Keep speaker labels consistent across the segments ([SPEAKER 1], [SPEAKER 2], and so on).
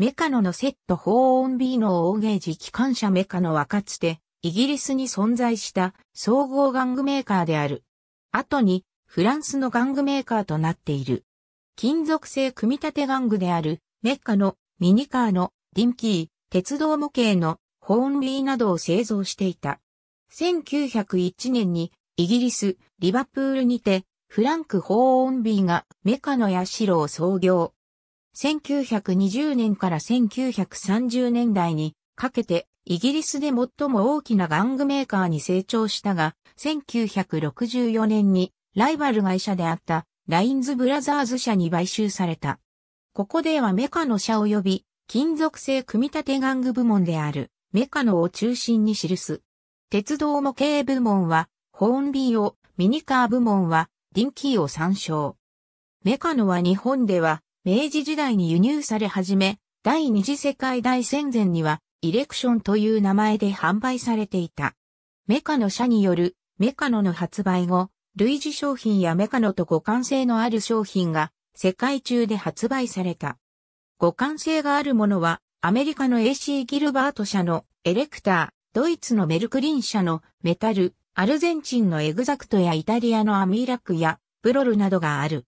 [SPEAKER 1] メカ
[SPEAKER 2] ノのセット法音 B の大ゲージ機関車メカノはかつてイギリスに存在した総合玩具メーカーである。後にフランスの玩具メーカーとなっている。金属製組み立て玩具であるメカノ、ミニカーのディンキー、鉄道模型のホーンビーなどを製造していた。1901年にイギリス、リバプールにてフランク・ホーンビーがメカノやシロを創業。1920年から1930年代にかけてイギリスで最も大きな玩具メーカーに成長したが、1964年にライバル会社であったラインズブラザーズ社に買収された。ここではメカの社及び金属製組み立て玩具部門であるメカノを中心に記す。鉄道模型部門はホーンビーを、ミニカー部門はディンキーを参照。メカノは日本では明治時代に輸入され始め、第二次世界大戦前には、イレクションという名前で販売されていた。メカノ社によるメカノの発売後、類似商品やメカノと互換性のある商品が世界中で発売された。互換性があるものはアメリカの AC ギルバート社のエレクター、ドイツのメルクリン社のメタル、アルゼンチンのエグザクトやイタリアのアミーラックやブロルなどがある。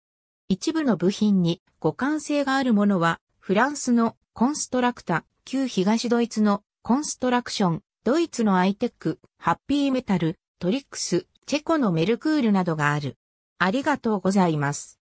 [SPEAKER 2] 一部の部品に互換性があるものは、フランスのコンストラクタ、旧東ドイツのコンストラクション、ドイツのアイテック、ハッピーメタル、トリックス、チェコのメルクールなどがある。ありがとうございま
[SPEAKER 1] す。